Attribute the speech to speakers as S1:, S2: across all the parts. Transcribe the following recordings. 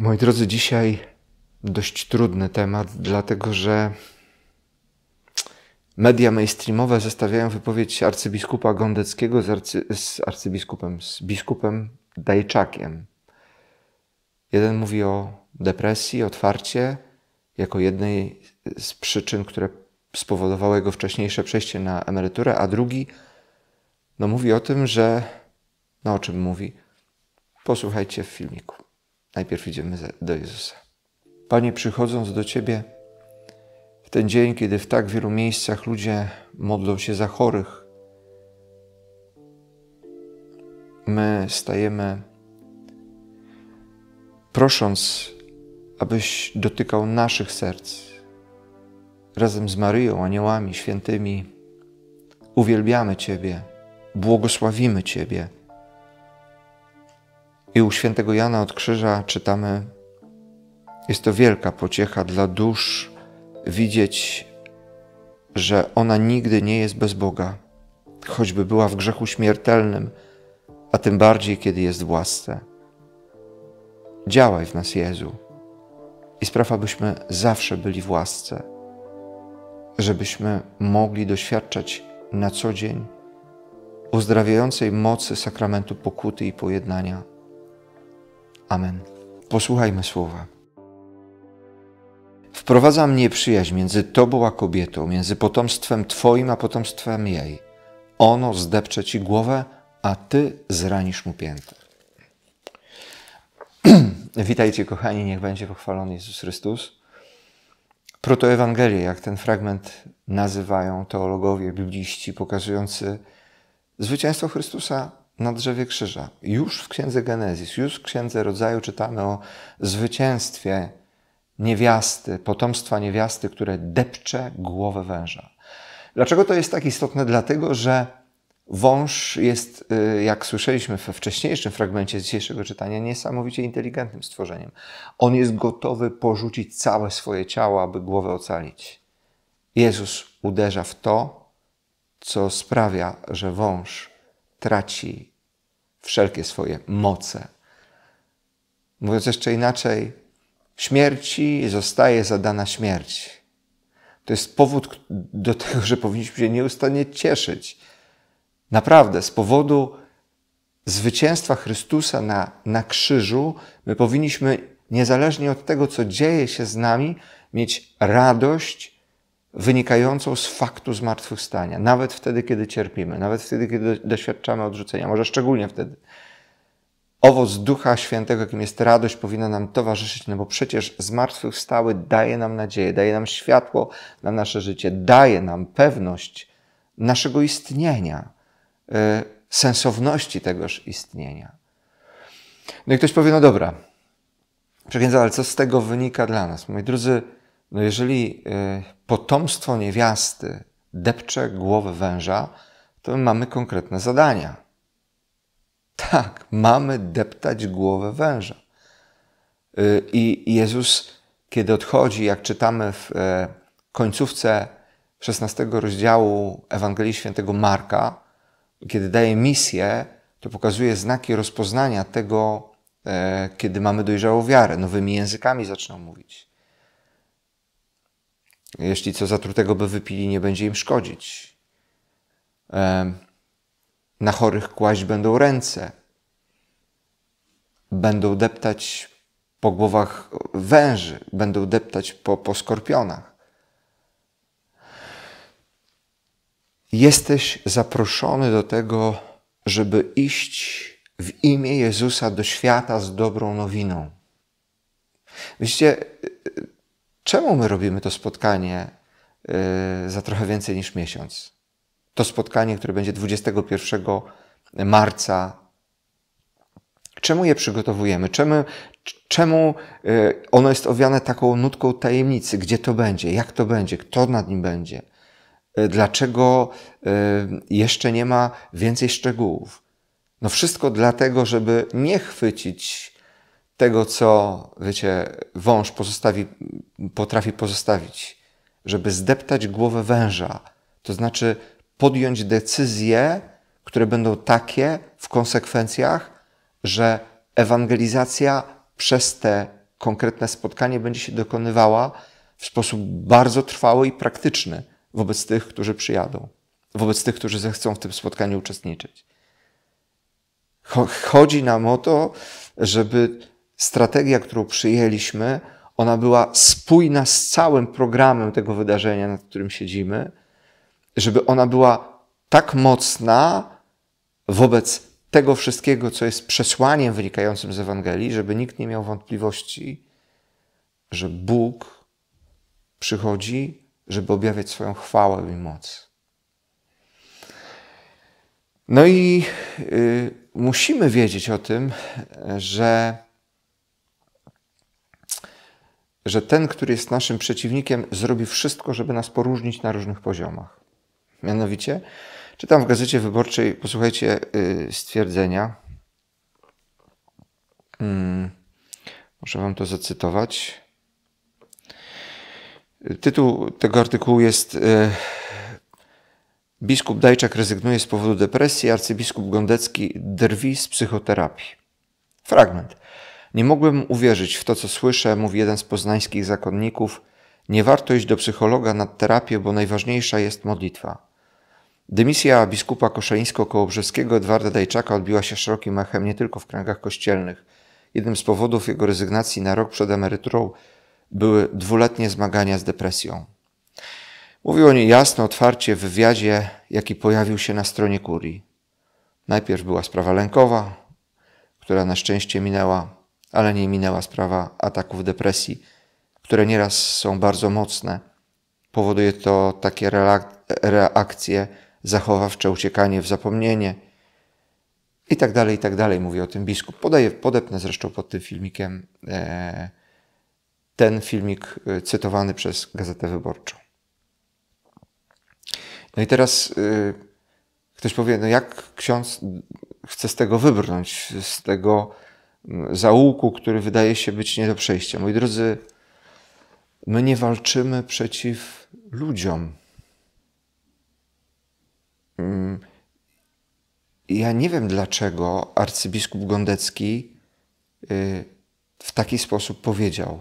S1: Moi drodzy, dzisiaj dość trudny temat, dlatego że media mainstreamowe zestawiają wypowiedź arcybiskupa Gondeckiego z, arcy, z arcybiskupem, z biskupem Dajczakiem. Jeden mówi o depresji otwarcie jako jednej z przyczyn, które spowodowały jego wcześniejsze przejście na emeryturę, a drugi no, mówi o tym, że no o czym mówi, posłuchajcie w filmiku najpierw idziemy do Jezusa. Panie, przychodząc do Ciebie w ten dzień, kiedy w tak wielu miejscach ludzie modlą się za chorych, my stajemy prosząc, abyś dotykał naszych serc. Razem z Maryją, aniołami, świętymi uwielbiamy Ciebie, błogosławimy Ciebie i u świętego Jana od Krzyża czytamy: Jest to wielka pociecha dla dusz widzieć, że ona nigdy nie jest bez Boga, choćby była w grzechu śmiertelnym, a tym bardziej, kiedy jest w łasce. Działaj w nas, Jezu, i spraw, abyśmy zawsze byli w łasce, żebyśmy mogli doświadczać na co dzień uzdrawiającej mocy sakramentu pokuty i pojednania. Amen. Posłuchajmy słowa. Wprowadza mnie przyjaźń między Tobą a kobietą, między potomstwem Twoim a potomstwem jej. Ono zdepcze Ci głowę, a Ty zranisz mu piętę. Witajcie, kochani, niech będzie pochwalony Jezus Chrystus. Protoewangelie, jak ten fragment nazywają teologowie, bibliści, pokazujący zwycięstwo Chrystusa na drzewie krzyża. Już w Księdze Genezis, już w Księdze Rodzaju czytamy o zwycięstwie niewiasty, potomstwa niewiasty, które depcze głowę węża. Dlaczego to jest tak istotne? Dlatego, że wąż jest, y, jak słyszeliśmy we wcześniejszym fragmencie dzisiejszego czytania, niesamowicie inteligentnym stworzeniem. On jest gotowy porzucić całe swoje ciało, aby głowę ocalić. Jezus uderza w to, co sprawia, że wąż traci wszelkie swoje moce. Mówiąc jeszcze inaczej, śmierci zostaje zadana śmierć. To jest powód do tego, że powinniśmy się nieustannie cieszyć. Naprawdę, z powodu zwycięstwa Chrystusa na, na krzyżu, my powinniśmy, niezależnie od tego, co dzieje się z nami, mieć radość wynikającą z faktu zmartwychwstania, nawet wtedy, kiedy cierpimy, nawet wtedy, kiedy doświadczamy odrzucenia, może szczególnie wtedy. Owoc Ducha Świętego, jakim jest radość, powinna nam towarzyszyć, no bo przecież zmartwychwstały daje nam nadzieję, daje nam światło na nasze życie, daje nam pewność naszego istnienia, y, sensowności tegoż istnienia. No i ktoś powie, no dobra, przekręca, ale co z tego wynika dla nas? Moi drodzy, no jeżeli y, potomstwo niewiasty depcze głowę węża, to my mamy konkretne zadania. Tak, mamy deptać głowę węża. Y, I Jezus, kiedy odchodzi, jak czytamy w e, końcówce 16 rozdziału Ewangelii Świętego Marka, kiedy daje misję, to pokazuje znaki rozpoznania tego, e, kiedy mamy dojrzałą wiarę. Nowymi językami zaczną mówić. Jeśli co zatrutego by wypili, nie będzie im szkodzić. Na chorych kłaść będą ręce. Będą deptać po głowach węży, będą deptać po, po skorpionach. Jesteś zaproszony do tego, żeby iść w imię Jezusa do świata z dobrą nowiną. Widzicie, czemu my robimy to spotkanie y, za trochę więcej niż miesiąc? To spotkanie, które będzie 21 marca. Czemu je przygotowujemy? Czemu, czemu y, ono jest owiane taką nutką tajemnicy? Gdzie to będzie? Jak to będzie? Kto nad nim będzie? Y, dlaczego jeszcze nie ma więcej szczegółów? No wszystko dlatego, żeby nie chwycić tego, co, wiecie, wąż pozostawi, potrafi pozostawić, żeby zdeptać głowę węża. To znaczy podjąć decyzje, które będą takie w konsekwencjach, że ewangelizacja przez te konkretne spotkanie będzie się dokonywała w sposób bardzo trwały i praktyczny wobec tych, którzy przyjadą, wobec tych, którzy zechcą w tym spotkaniu uczestniczyć. Chodzi nam o to, żeby strategia, którą przyjęliśmy, ona była spójna z całym programem tego wydarzenia, nad którym siedzimy, żeby ona była tak mocna wobec tego wszystkiego, co jest przesłaniem wynikającym z Ewangelii, żeby nikt nie miał wątpliwości, że Bóg przychodzi, żeby objawiać swoją chwałę i moc. No i y, musimy wiedzieć o tym, że że ten, który jest naszym przeciwnikiem, zrobi wszystko, żeby nas poróżnić na różnych poziomach. Mianowicie, czytam w gazecie wyborczej, posłuchajcie y, stwierdzenia. Hmm, muszę wam to zacytować. Tytuł tego artykułu jest y, Biskup Dajczak rezygnuje z powodu depresji, arcybiskup Gondecki drwi z psychoterapii. Fragment. Nie mogłem uwierzyć w to, co słyszę, mówi jeden z poznańskich zakonników. Nie warto iść do psychologa nad terapię, bo najważniejsza jest modlitwa. Dymisja biskupa koszalińsko-kołobrzeskiego Edwarda Dajczaka odbiła się szerokim echem nie tylko w kręgach kościelnych. Jednym z powodów jego rezygnacji na rok przed emeryturą były dwuletnie zmagania z depresją. Mówił o niej jasno, otwarcie w wywiadzie, jaki pojawił się na stronie kurii. Najpierw była sprawa lękowa, która na szczęście minęła ale nie minęła sprawa ataków depresji, które nieraz są bardzo mocne. Powoduje to takie reakcje zachowawcze, uciekanie w zapomnienie i tak dalej, i tak dalej. Mówi o tym biskup. Podaję, podepnę zresztą pod tym filmikiem e, ten filmik e, cytowany przez Gazetę Wyborczą. No i teraz y, ktoś powie, no jak ksiądz chce z tego wybrnąć, z tego zaułku, który wydaje się być nie do przejścia. Moi drodzy, my nie walczymy przeciw ludziom. Mm. Ja nie wiem, dlaczego arcybiskup Gondecki y, w taki sposób powiedział.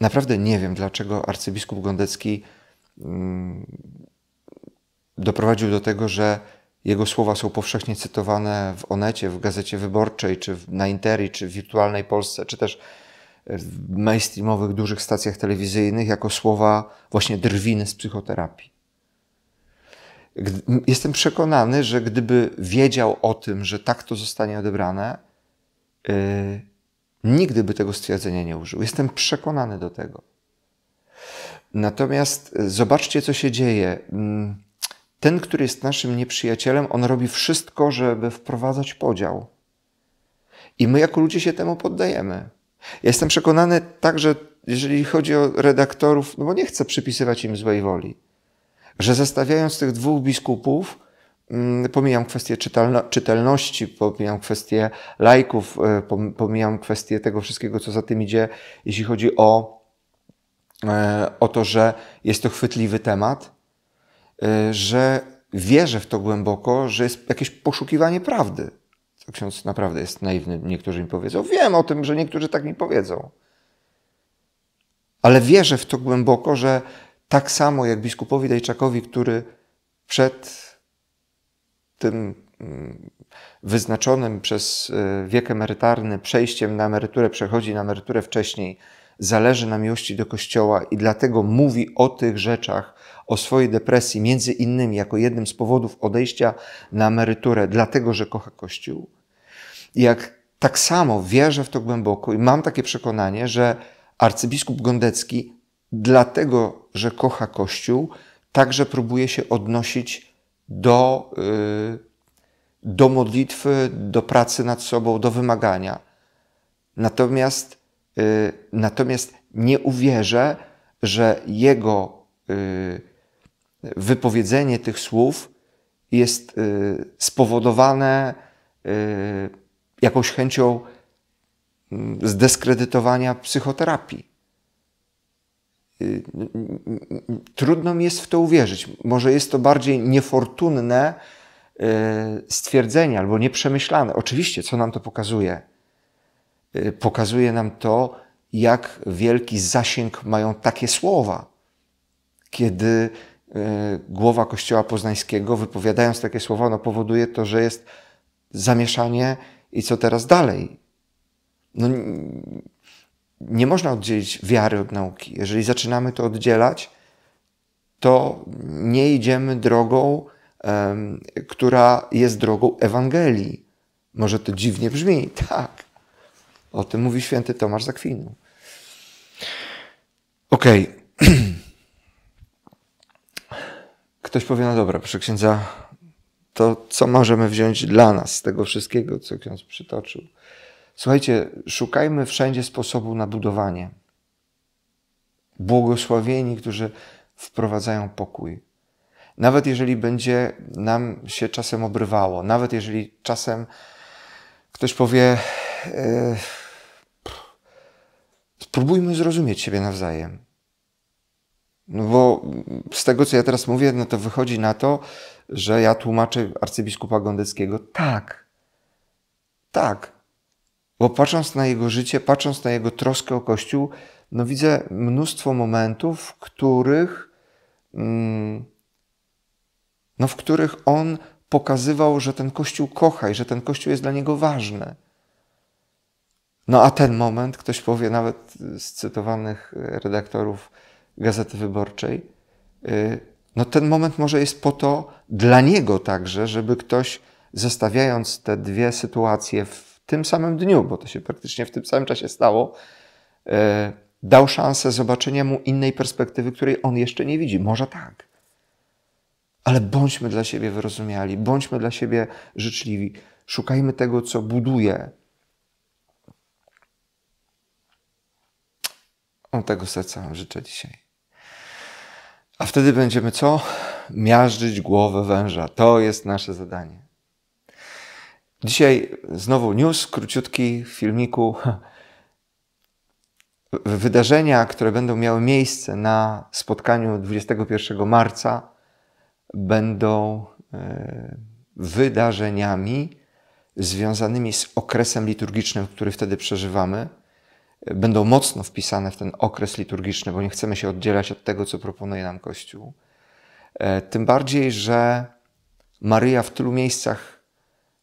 S1: Naprawdę nie wiem, dlaczego arcybiskup Gondecki mm, doprowadził do tego, że jego słowa są powszechnie cytowane w Onecie, w Gazecie Wyborczej, czy na Interi, czy w Wirtualnej Polsce, czy też e, w mainstreamowych, dużych stacjach telewizyjnych jako słowa właśnie drwiny z psychoterapii. Jestem przekonany, że gdyby wiedział o tym, że tak to zostanie odebrane, yy, nigdy by tego stwierdzenia nie użył. Jestem przekonany do tego. Natomiast e, zobaczcie, co się dzieje. Yy ten, który jest naszym nieprzyjacielem, on robi wszystko, żeby wprowadzać podział. I my jako ludzie się temu poddajemy. Ja jestem przekonany także, jeżeli chodzi o redaktorów, no bo nie chcę przypisywać im złej woli, że zestawiając tych dwóch biskupów, mm, pomijam kwestię czytelno, czytelności, pomijam kwestię lajków, e, pomijam kwestię tego wszystkiego, co za tym idzie, jeśli chodzi o, e, o to, że jest to chwytliwy temat, E, że wierzę w to głęboko, że jest jakieś poszukiwanie prawdy. Ksiądz naprawdę jest naiwny, niektórzy mi powiedzą. Wiem o tym, że niektórzy tak mi powiedzą. Ale wierzę w to głęboko, że tak samo jak biskupowi Dajczakowi, który przed tym mm, wyznaczonym przez e, wiek emerytarny przejściem na emeryturę, przechodzi na emeryturę wcześniej, zależy na miłości do Kościoła i dlatego mówi o tych rzeczach, o swojej depresji, między innymi jako jednym z powodów odejścia na emeryturę, dlatego że kocha Kościół. I jak tak samo wierzę w to głęboko i mam takie przekonanie, że arcybiskup Gondecki, dlatego że kocha Kościół, także próbuje się odnosić do, y, do modlitwy, do pracy nad sobą, do wymagania. Natomiast, y, natomiast nie uwierzę, że jego y, wypowiedzenie tych słów jest y, spowodowane y, jakąś chęcią mm, zdeskredytowania psychoterapii. Y, trudno mi jest w to uwierzyć. Może jest to bardziej niefortunne stwierdzenie albo nieprzemyślane. Oczywiście, co nam to pokazuje? Pokazuje nam to, jak wielki zasięg mają takie słowa, kiedy E, głowa Kościoła Poznańskiego, wypowiadając takie słowa, no powoduje to, że jest zamieszanie i co teraz dalej? No, nie można oddzielić wiary od nauki. Jeżeli zaczynamy to oddzielać, to nie idziemy drogą, która jest drogą Ewangelii. Może to dziwnie brzmi, tak. O tym mówi święty Tomasz Zakwinu. Okej. Okay. ktoś powie, no dobra, proszę księdza, to co możemy wziąć dla nas z tego wszystkiego, co ksiądz przytoczył? Słuchajcie, szukajmy wszędzie sposobu na budowanie. Błogosławieni, którzy wprowadzają pokój. Nawet jeżeli będzie nam się czasem obrywało, nawet jeżeli czasem ktoś powie, yy, spróbujmy zrozumieć siebie nawzajem. No bo z tego, co ja teraz mówię, no to wychodzi na to, że ja tłumaczę arcybiskupa Gondeckiego tak. Tak. Bo patrząc na jego życie, patrząc na jego troskę o Kościół, no widzę mnóstwo momentów, w których, mm, no w których on pokazywał, że ten Kościół kocha i że ten Kościół jest dla niego ważny. No a ten moment, ktoś powie, nawet z cytowanych redaktorów, Gazety Wyborczej, y, no ten moment może jest po to dla niego także, żeby ktoś zestawiając te dwie sytuacje w tym samym dniu, bo to się praktycznie w tym samym czasie stało, y, dał szansę zobaczenia mu innej perspektywy, której on jeszcze nie widzi. Może tak. Ale bądźmy dla siebie wyrozumiali, bądźmy dla siebie życzliwi, szukajmy tego, co buduje. On tego serca życzę dzisiaj. A wtedy będziemy co? Miażdżyć głowę węża. To jest nasze zadanie. Dzisiaj znowu news, króciutki w filmiku. Wydarzenia, które będą miały miejsce na spotkaniu 21 marca, będą e, wydarzeniami związanymi z okresem liturgicznym, który wtedy przeżywamy będą mocno wpisane w ten okres liturgiczny, bo nie chcemy się oddzielać od tego, co proponuje nam Kościół. E, tym bardziej, że Maryja w tylu miejscach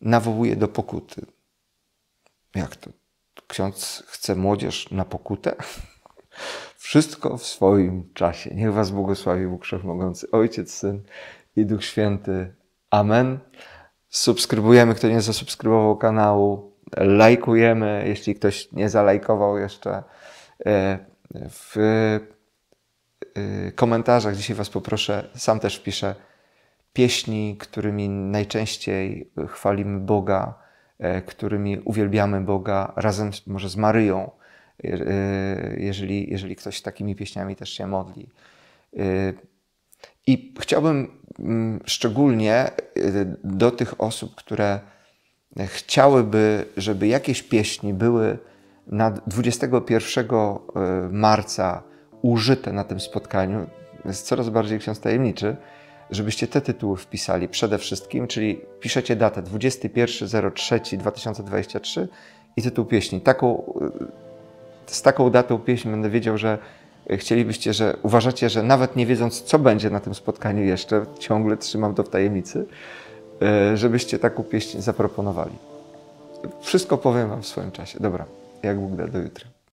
S1: nawołuje do pokuty. Jak to? Ksiądz chce młodzież na pokutę? Wszystko w swoim czasie. Niech Was błogosławi Bóg Wszechmogący, Ojciec, Syn i Duch Święty. Amen. Subskrybujemy, kto nie zasubskrybował kanału lajkujemy, jeśli ktoś nie zalajkował jeszcze e, w e, komentarzach. Dzisiaj Was poproszę, sam też wpiszę pieśni, którymi najczęściej chwalimy Boga, e, którymi uwielbiamy Boga razem może z Maryją, jeżeli, jeżeli ktoś takimi pieśniami też się modli. I chciałbym mm, szczególnie do tych osób, które chciałyby, żeby jakieś pieśni były na 21 e, marca użyte na tym spotkaniu, jest coraz bardziej ksiądz tajemniczy, żebyście te tytuły wpisali przede wszystkim, czyli piszecie datę 21.03.2023 i tytuł pieśni. Taką, e, z taką datą pieśni będę wiedział, że chcielibyście, że uważacie, że nawet nie wiedząc, co będzie na tym spotkaniu jeszcze, ciągle trzymam to w tajemnicy, E, żebyście taką pieśń zaproponowali. Wszystko powiem Wam w swoim czasie. Dobra, jak Bóg da, do jutra.